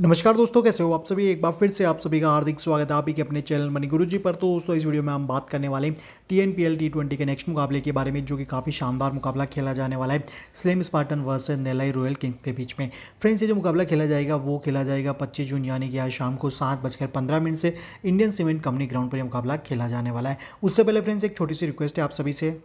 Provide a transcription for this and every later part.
नमस्कार दोस्तों कैसे हो आप सभी एक बार फिर से आप सभी का हार्दिक स्वागत है आप ही के अपने चैनल मनी गुरु जी पर तो दोस्तों इस वीडियो में हम बात करने वाले T N P L T twenty के नेक्स्ट मुकाबले के बारे में जो कि काफ़ी शानदार मुकाबला खेला जाने वाला है Salem Spartan versus Nellai royal kings के बीच में फ्रेंड्स ये जो मुकाबला खेला जाएगा वो खेला जाएगा पच्चीस जून यानी कि आज शाम को सात बजकर पंद्रह मिनट से इंडियन सीमेंट कंपनी ग्राउंड पर यह मुकाबला खेला जाने वाला है उससे पहले फ्रेंड्स एक छोटी सी रिक्वेस्ट है आप सभी से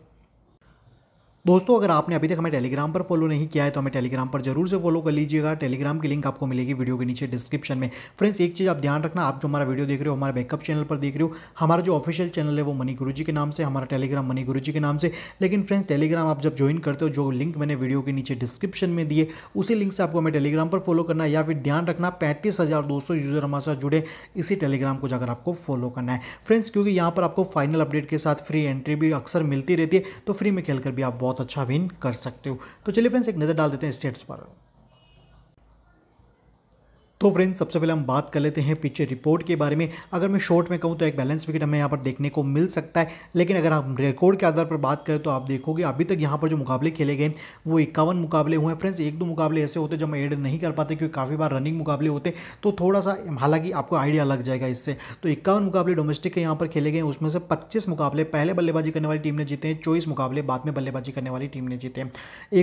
दोस्तों अगर आपने अभी तक हमें टेलीग्राम पर फॉलो नहीं किया है तो हमें टेलीग्राम पर जरूर से फॉलो कर लीजिएगा टेलीग्राम की लिंक आपको मिलेगी वीडियो के नीचे डिस्क्रिप्शन में फ्रेंड्स एक चीज़ आप ध्यान रखना आप जो हमारा वीडियो देख रहे हो हमारे बैकअप चैनल पर देख रहे हो हमारा जो ऑफिशियल चैनल है वो मनी गुरु जी के नाम से हमारा टेलीग्राम मनी गुरु जी के नाम से लेकिन फ्रेंड्स टेलीग्राम आप जब ज्वाइन करते हो जो लिंक मैंने वीडियो के नीचे डिस्क्रिप्शन में दिए उसी लिंक से आपको हमें टेलीग्राम पर फॉलो करना है या फिर ध्यान रखना पैंतीस हज़ार यूज़र हमारे साथ जुड़े इसी टेलीग्राम को जाकर आपको फॉलो करना है फ्रेंड्स क्योंकि यहाँ पर आपको फाइनल अपडेट के साथ फ्री एंट्री भी अक्सर मिलती रहती है तो फ्री में खेलकर भी आप बहुत बहुत अच्छा विन कर सकते हो तो चलिए फ्रेंड्स एक नज़र डाल देते हैं स्टेट्स पर तो फ्रेंड्स सबसे पहले हम बात कर लेते हैं पीछे रिपोर्ट के बारे में अगर मैं शॉर्ट में कहूँ तो एक बैलेंस विकेट हमें यहाँ पर देखने को मिल सकता है लेकिन अगर आप रिकॉर्ड के आधार पर बात करें तो आप देखोगे अभी तक यहाँ पर जो मुकाबले खेले गए वो इक्यावन मुकाबले हुए हैं फ्रेंड्स एक दो मुकाबले ऐसे होते जब हम एड नहीं कर पाते क्योंकि काफ़ी बार रनिंग मुकाबले होते तो थोड़ा सा हालांकि आपको आइडिया लग जाएगा इससे तो इक्यावन मुकाबले डोमेस्टिक के यहाँ पर खेले गए उसमें से पच्चीस मुकाबले पहले बल्लेबाजी करने वाली टीम ने जीते हैं चौबीस मुकाबले बाद में बल्लेबाजी करने वाली टीम ने जीते हैं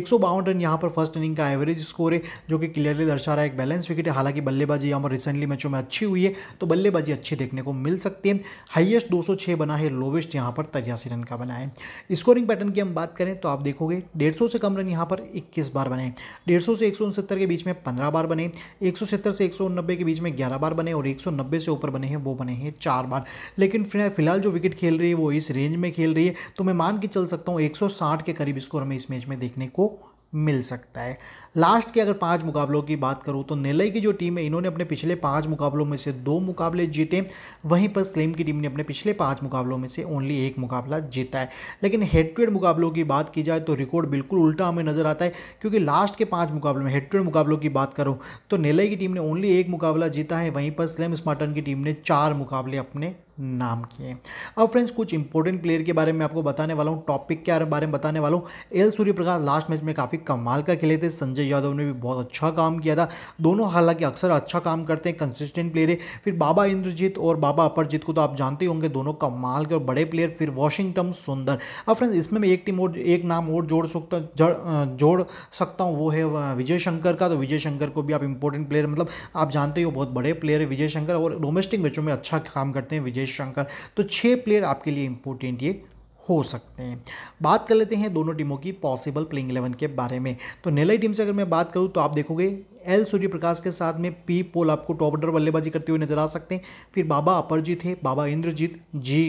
एक रन यहाँ पर फर्स्ट इनिंग का एवरेज स्कोर है जो कि क्लियरली दर्शा रहा है एक बैलेंस विकेट है हालांकि बल्लेबाजी यहाँ पर रिसेंटली मैचों में अच्छी हुई है तो बल्लेबाजी अच्छी देखने को मिल सकती है हाइएस्ट दो बना है लोवेस्ट यहाँ पर तिरासी रन का बना है स्कोरिंग पैटर्न की हम बात करें तो आप देखोगे डेढ़ से कम रन यहाँ पर इक्कीस बार बने डेढ़ से एक के बीच में पंद्रह बार बने एक से एक के बीच में ग्यारह बार बने और एक से ऊपर बने हैं वो बने हैं चार बार लेकिन फिलहाल जो विकेट खेल रही है वो इस रेंज में खेल रही है तो मैं मान के चल सकता हूँ 160 के करीब स्कोर हमें इस मैच में देखने को मिल सकता है लास्ट के अगर पांच मुकाबलों की बात करूं तो नेलई की जो टीम है इन्होंने अपने पिछले पांच मुकाबलों में से दो मुकाबले जीते वहीं पर स्लेम की टीम ने अपने पिछले पांच मुकाबलों में से ओनली एक मुकाबला जीता है लेकिन हेड टू हेड मुकाबलों की बात की जाए तो रिकॉर्ड बिल्कुल उल्टा हमें नज़र आता है क्योंकि लास्ट के पाँच मुकाबलों में हेड टू हेड मुकाबलों की बात करूँ तो नेलई की टीम ने ओनली एक मुकाबला जीता है वहीं पर स्लेम स्मार्टन की टीम ने चार मुकाबले अपने नाम किए अब फ्रेंड्स कुछ इंपॉर्टेंट प्लेयर के बारे में आपको बताने वाला हूँ टॉपिक के बारे में बताने वाला हूँ L Surya Prakash last match में काफ़ी कमाल का खेले थे संजय यादव ने भी बहुत अच्छा काम किया था दोनों हालांकि अक्सर अच्छा काम करते हैं कंसिस्टेंट प्लेयर है फिर बाबा इंद्रजीत और बाबा अपरजीत को तो आप जानते ही होंगे दोनों कमाल के और बड़े प्लेयर फिर वॉशिंगटन सुंदर अब फ्रेंड्स इसमें मैं एक टीम और एक नाम और जोड़ सकता जोड़ सकता हूँ वो है विजय शंकर का तो विजय शंकर को भी आप इंपॉर्टेंट प्लेयर मतलब आप जानते ही हो बहुत बड़े प्लेयर है विजय शंकर और डोमेस्टिक मैचों में अच्छा काम करते हैं विजय राजेश शंकर तो छः प्लेयर आपके लिए इंपॉर्टेंट ये हो सकते हैं बात कर लेते हैं दोनों टीमों की पॉसिबल प्लेइंग इलेवन के बारे में तो नेलई टीम से अगर मैं बात करूं तो आप देखोगे एल सूर्य प्रकाश के साथ में पी पोल आपको टॉप ऑर्डर बल्लेबाजी करते हुए नजर आ सकते हैं फिर बाबा अपरजीत है बाबा Indrajith G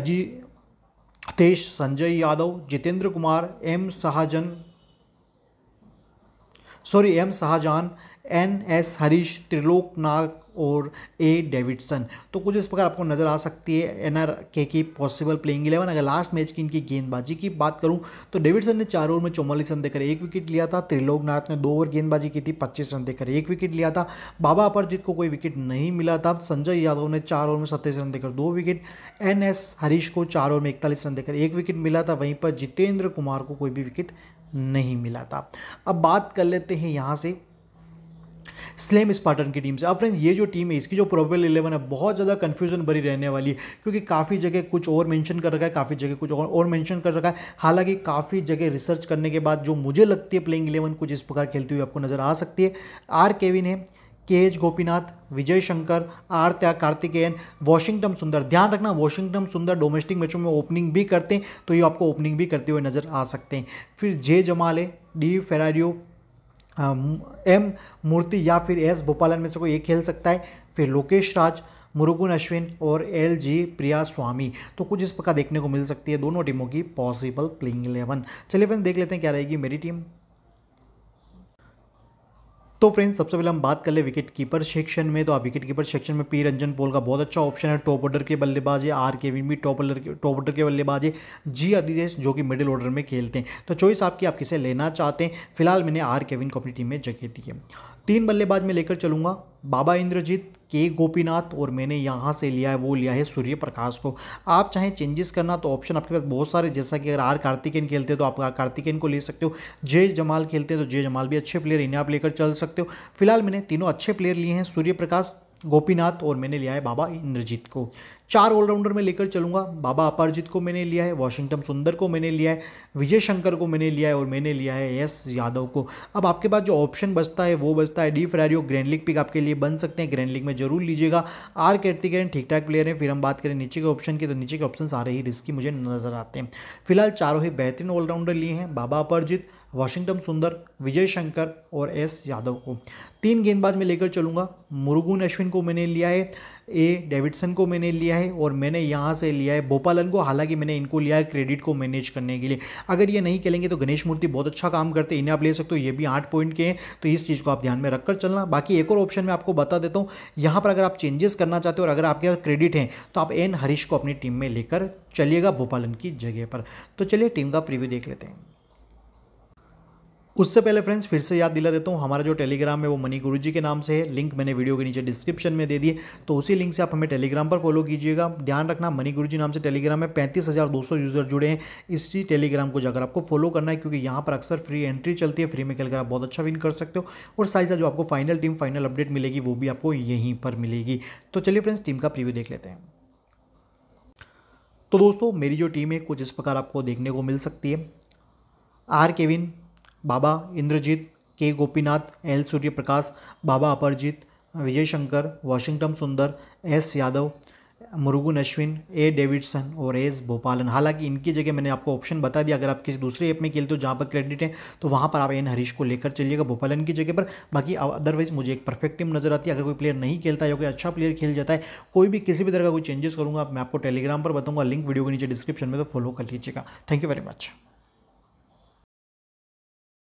Ajitesh Sanjay Yadav Jitendra Kumar M Shahjahan sorry M Shahjahan N S Harish Trilok Nag और ए डेविडसन तो कुछ इस प्रकार आपको नज़र आ सकती है एन आर के की पॉसिबल प्लेइंग इलेवन अगर लास्ट मैच की इनकी गेंदबाजी की बात करूं तो डेविडसन ने चार ओवर में चौवालीस रन देकर एक विकेट लिया था नाथ ने दो ओवर गेंदबाजी की थी पच्चीस रन देकर एक विकेट लिया था बाबा अपरजीत को कोई विकेट नहीं मिला था संजय यादव ने चार ओवर में सत्ताईस रन देकर दो विकेट एन एस हरीश को चार ओवर में इकतालीस रन देकर एक विकेट मिला था वहीं पर जितेंद्र कुमार को कोई भी विकेट नहीं मिला था अब बात कर लेते हैं यहाँ से स्लेम स्पार्टन की टीम से अब फ्रेंड ये जो टीम है इसकी जो प्रोबेबल इलेवन है बहुत ज़्यादा कन्फ्यूजन भरी रहने वाली है क्योंकि काफ़ी जगह कुछ और मैंशन कर रखा है काफ़ी जगह कुछ और, और मैंशन कर रखा है हालांकि काफ़ी जगह रिसर्च करने के बाद जो मुझे लगती है प्लेइंग इलेवन कुछ इस प्रकार खेलती हुई आपको नज़र आ सकती है आर केविन है K H Gopinath Vijay Shankar R त्याग कार्तिकेयन वॉशिंगटन सुंदर ध्यान रखना वॉशिंगटन सुंदर डोमेस्टिक मैचों में ओपनिंग भी करते हैं तो ये आपको ओपनिंग भी करते हुए नजर आ सकते हैं फिर जे जमाले डी फेरारियो हाँ, एम मूर्ति या फिर एस भोपालन में से कोई एक खेल सकता है फिर लोकेश राज मुरुगुन अश्विन और एल जी प्रिया स्वामी तो कुछ इस प्रकार देखने को मिल सकती है दोनों टीमों की पॉसिबल प्लेइंग इलेवन चलिए फिर देख लेते हैं क्या रहेगी मेरी टीम तो फ्रेंड्स सबसे पहले हम बात कर ले विकेट कीपर सेक्शन में तो आप विकेट कीपर सेक्शन में पी रंजन पोल का बहुत अच्छा ऑप्शन है टॉप ऑर्डर के बल्लेबाज है आर केविन भी टॉप ऑर्डर के टॉप ऑर्डर के बल्लेबाज है जी अधिदेश जो कि मिडिल ऑर्डर में खेलते हैं तो चॉइस आपकी आप किसे लेना चाहते हैं फिलहाल मैंने आर केविन को अपनी टीम में जगह दी है तीन बल्लेबाज में लेकर चलूंगा बाबा इंद्रजीत के गोपीनाथ और मैंने यहाँ से लिया है वो लिया है सूर्य प्रकाश को आप चाहें चेंजेस करना तो ऑप्शन आपके पास बहुत सारे जैसा कि अगर आर कार्तिकेन खेलते हैं तो आप कार्तिकेन को ले सकते हो जय जमाल खेलते हैं तो जय जमाल भी अच्छे प्लेयर इन्हें आप लेकर चल सकते हो फिलहाल मैंने तीनों अच्छे प्लेयर लिए हैं सूर्य प्रकाश गोपीनाथ और मैंने लिया है बाबा इंद्रजीत को चार ऑलराउंडर में लेकर चलूंगा बाबा अपरजित को मैंने लिया है वॉशिंगटन सुंदर को मैंने लिया है विजय शंकर को मैंने लिया है और मैंने लिया है एस यादव को अब आपके पास जो ऑप्शन बचता है वो बचता है डी फ्रैरियो ग्रैंड लीग पिक आपके लिए बन सकते हैं ग्रैंड लीग में जरूर लीजिएगा आर करें ठीक ठाक प्लेयर हैं फिर हम बात करें नीचे के ऑप्शन की तो नीचे के ऑप्शन सारे ही रिस्की मुझे नजर आते हैं फिलहाल चारों ही बेहतरीन ऑलराउंडर लिए हैं बाबा अपारजित वॉशिंगटन सुंदर विजय शंकर और एस यादव को तीन गेंदबाज में लेकर चलूंगा मुरुगुन अश्विन को मैंने लिया है ए डेविडसन को मैंने लिया है और मैंने यहाँ से लिया है भोपालन को हालांकि मैंने इनको लिया है क्रेडिट को मैनेज करने के लिए अगर ये नहीं खेलेंगे तो गणेश मूर्ति बहुत अच्छा काम करते इन्हें आप ले सकते हो ये भी आठ पॉइंट के हैं तो इस चीज़ को आप ध्यान में रखकर चलना बाकी एक और ऑप्शन मैं आपको बता देता हूँ यहाँ पर अगर आप चेंजेस करना चाहते हो और अगर आपके पास क्रेडिट है तो आप एन हरीश को अपनी टीम में लेकर चलिएगा भोपालन की जगह पर तो चलिए टीम का प्रिव्यू देख लेते हैं उससे पहले फ्रेंड्स फिर से याद दिला देता हूँ हमारा जो टेलीग्राम है वो मनी गुरु जी के नाम से है लिंक मैंने वीडियो के नीचे डिस्क्रिप्शन में दे दिए तो उसी लिंक से आप हमें टेलीग्राम पर फॉलो कीजिएगा ध्यान रखना मनी गुरु जी नाम से टेलीग्राम में पैंतीस हज़ार दो सौ यूज़र जुड़े हैं इसी टेलीग्राम को जाकर आपको फॉलो करना है क्योंकि यहाँ पर अक्सर फ्री एंट्री चलती है फ्री में खेलकर आप बहुत अच्छा विन कर सकते हो और साइज साथ जो आपको फाइनल टीम फाइनल अपडेट मिलेगी वो भी आपको यहीं पर मिलेगी तो चलिए फ्रेंड्स टीम का प्रीव्यू देख लेते हैं तो दोस्तों मेरी जो टीम है कुछ इस प्रकार आपको देखने को मिल सकती है R Kevin Baba Indrajith K Gopinath L Suryaprakash Baba Aparajith Vijay Shankar Washington Sundar S Yadav Murugan Ashwin A Davidson और एस भोपालन हालांकि इनकी जगह मैंने आपको ऑप्शन बता दिया अगर आप किसी दूसरे ऐप में खेलते हो जहाँ पर क्रेडिट है तो वहाँ पर आप एन हरीश को लेकर चलिएगा भोपालन की जगह पर बाकी अदरवाइज मुझे एक परफेक्ट टीम नजर आती है अगर कोई प्लेयर नहीं खेलता या कोई अच्छा प्लेयर खेल जाता है कोई भी किसी भी तरह का कोई चेंजेस करूँगा मैं आपको टेलीग्राम पर बताऊँगा लिंक वीडियो के नीचे डिस्क्रिप्शन में तो फॉलो कर लीजिएगा थैंक यू वेरी मच